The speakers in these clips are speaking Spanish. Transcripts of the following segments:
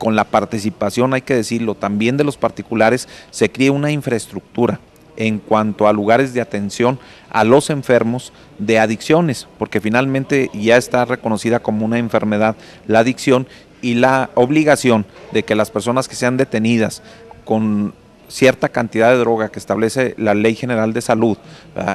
con la participación, hay que decirlo, también de los particulares, se cría una infraestructura en cuanto a lugares de atención a los enfermos de adicciones, porque finalmente ya está reconocida como una enfermedad la adicción y la obligación de que las personas que sean detenidas con cierta cantidad de droga que establece la Ley General de Salud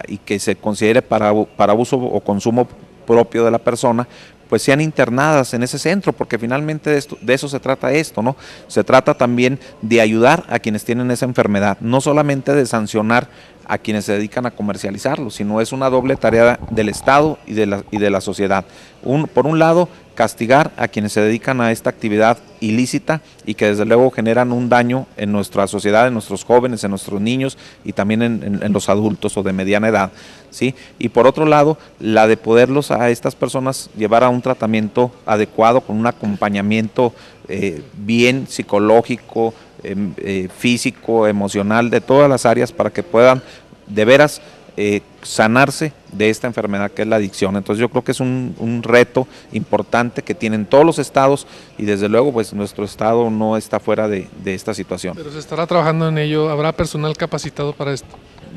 y que se considere para, para uso o consumo propio de la persona, pues sean internadas en ese centro, porque finalmente de, eso se trata esto, ¿no? Se trata también de ayudar a quienes tienen esa enfermedad, no solamente de sancionar a quienes se dedican a comercializarlo, sino es una doble tarea del Estado y de la, y de la sociedad. Un, por un lado, castigar a quienes se dedican a esta actividad ilícita y que desde luego generan un daño en nuestra sociedad, en nuestros jóvenes, en nuestros niños y también en, los adultos o de mediana edad. ¿sí? Y por otro lado, la de poderlos a estas personas llevar a un tratamiento adecuado con un acompañamiento eh, bien psicológico, em, eh, físico, emocional, de todas las áreas para que puedan de veras eh, sanarse de esta enfermedad que es la adicción. Entonces yo creo que es un, reto importante que tienen todos los estados y desde luego pues nuestro estado no está fuera de, de esta situación. Pero se estará trabajando en ello, ¿habrá personal capacitado para esto?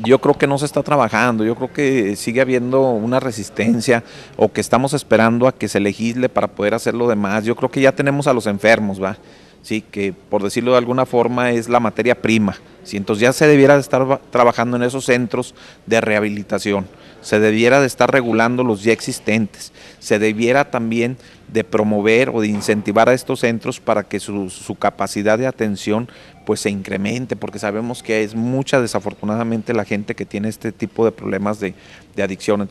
yo creo que no se está trabajando, yo creo que sigue habiendo una resistencia o que estamos esperando a que se legisle para poder hacer lo demás. Yo creo que ya tenemos a los enfermos, ¿va? ¿sí? que por decirlo de alguna forma es la materia prima. Entonces ya se debiera de estar trabajando en esos centros de rehabilitación, se debiera de estar regulando los ya existentes, se debiera también de promover o de incentivar a estos centros para que su, capacidad de atención pues se incremente, porque sabemos que es mucha desafortunadamente la gente que tiene este tipo de problemas de, adicción.